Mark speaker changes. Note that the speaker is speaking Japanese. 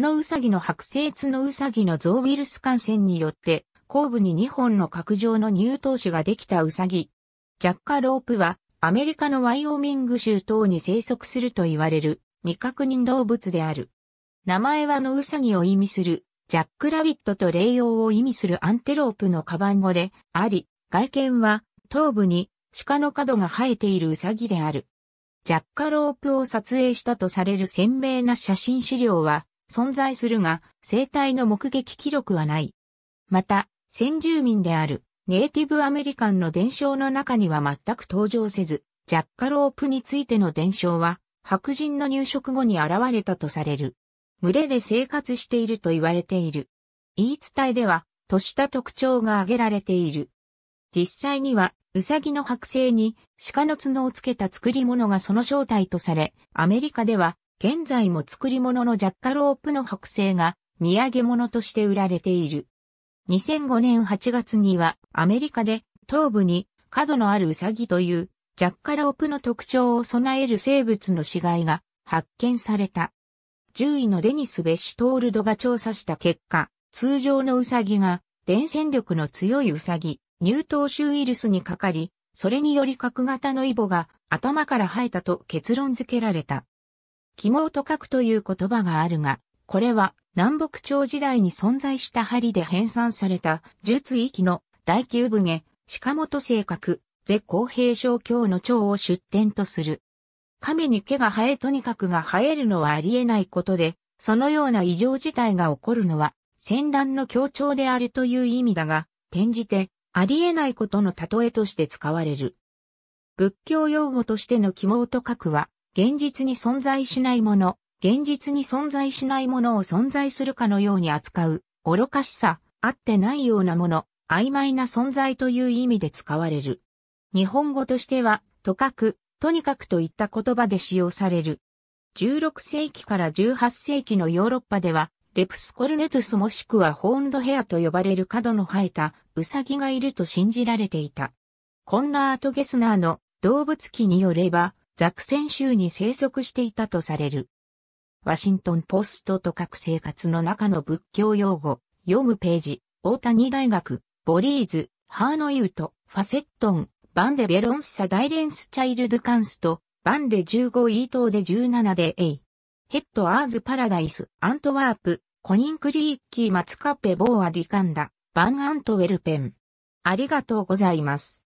Speaker 1: 角ウサギの剥製角ウサギのゾウウイルス感染によって、後部に2本の角状の乳頭種ができたウサギ。ジャッカロープは、アメリカのワイオミング州等に生息すると言われる未確認動物である。名前はのウサギを意味する、ジャックラビットと霊用を意味するアンテロープのカバン語であり、外見は頭部に鹿の角が生えているウサギである。ジャッカロープを撮影したとされる鮮明な写真資料は存在するが、生体の目撃記録はない。また、先住民であるネイティブアメリカンの伝承の中には全く登場せず、ジャッカロープについての伝承は、白人の入植後に現れたとされる。群れで生活していると言われている。言い伝えでは、とした特徴が挙げられている。実際には、ウサギの剥製に鹿の角をつけた作り物がその正体とされ、アメリカでは現在も作り物のジャッカロープの剥製が土産物として売られている。2005年8月にはアメリカで頭部に角のあるウサギというジャッカロープの特徴を備える生物の死骸が発見された。獣医のデニス・ベシトールドが調査した結果、通常のウサギが伝染力の強いウサギ、乳頭臭ウイルスにかかり、それにより角型のイボが頭から生えたと結論付けられた。肝門と書くという言葉があるが、これは南北朝時代に存在した針で編纂された術域の大級武下、鹿本性格、絶公平小教の長を出典とする。亀に毛が生えとにかくが生えるのはありえないことで、そのような異常事態が起こるのは戦乱の協調であるという意味だが、転じてありえないことの例えとして使われる。仏教用語としての肝門と書くは、現実に存在しないもの、現実に存在しないものを存在するかのように扱う、愚かしさ、あってないようなもの、曖昧な存在という意味で使われる。日本語としては、とかく、とにかくといった言葉で使用される。16世紀から18世紀のヨーロッパでは、レプスコルネトスもしくはホーンドヘアと呼ばれる角の生えたウサギがいると信じられていた。コンラート・ゲスナーの動物記によれば、ザクセン州に生息していたとされる。ワシントンポストと各生活の中の仏教用語、読むページ、大谷大学、ボリーズ、ハーノイウト、ファセットン、バンデベロンサダイレンスチャイルドカンスト、バンデ15イートーで17でイ。ヘッドアーズパラダイス、アントワープ、コニンクリーッキーマツカペボーアディカンダ、バンアントウェルペン。ありがとうございます。